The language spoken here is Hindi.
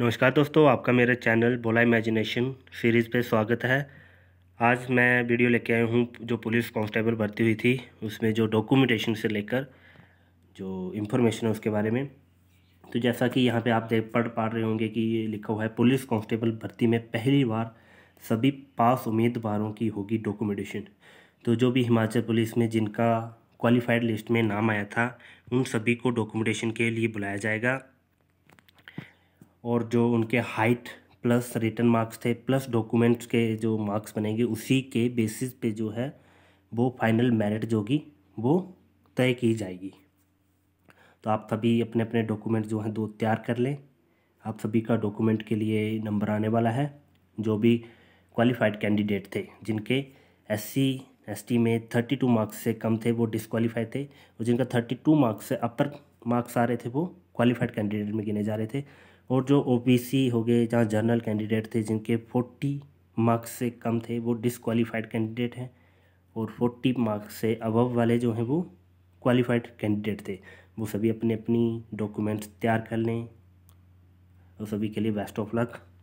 नमस्कार दोस्तों आपका मेरे चैनल बोला इमेजिनेशन सीरीज़ पे स्वागत है आज मैं वीडियो लेके आया हूँ जो पुलिस कांस्टेबल भर्ती हुई थी उसमें जो डॉक्यूमेंटेशन से लेकर जो इंफॉर्मेशन है उसके बारे में तो जैसा कि यहाँ पे आप देख पढ़ पा रहे होंगे कि ये लिखा हुआ है पुलिस कांस्टेबल भर्ती में पहली बार सभी पास उम्मीदवारों की होगी डॉक्यूमेंटेशन तो जो भी हिमाचल पुलिस में जिनका क्वालिफाइड लिस्ट में नाम आया था उन सभी को डॉक्यूमेंटेशन के लिए बुलाया जाएगा और जो उनके हाइट प्लस रिटर्न मार्क्स थे प्लस डॉक्यूमेंट्स के जो मार्क्स बनेंगे उसी के बेसिस पे जो है वो फाइनल मेरिट जो होगी वो तय की जाएगी तो आप सभी अपने अपने डॉक्यूमेंट जो हैं दो तैयार कर लें आप सभी का डॉक्यूमेंट के लिए नंबर आने वाला है जो भी क्वालिफाइड कैंडिडेट थे जिनके एस सी एस टी में थर्टी टू मार्क्स से कम थे वो डिसक्वालीफाई थे और जिनका थर्टी टू मार्क्स से अपर मार्क्स आ रहे थे वो क्वालिफाइड कैंडिडेट में गिने जा रहे थे और जो ओ हो गए जहाँ जनरल कैंडिडेट थे जिनके फोर्टी मार्क्स से कम थे वो डिसक्वालीफाइड कैंडिडेट हैं और फोर्टी मार्क्स से अबव वाले जो हैं वो क्वालिफाइड कैंडिडेट थे वो सभी अपने अपनी डॉक्यूमेंट्स तैयार कर लें और सभी के लिए बेस्ट ऑफ लक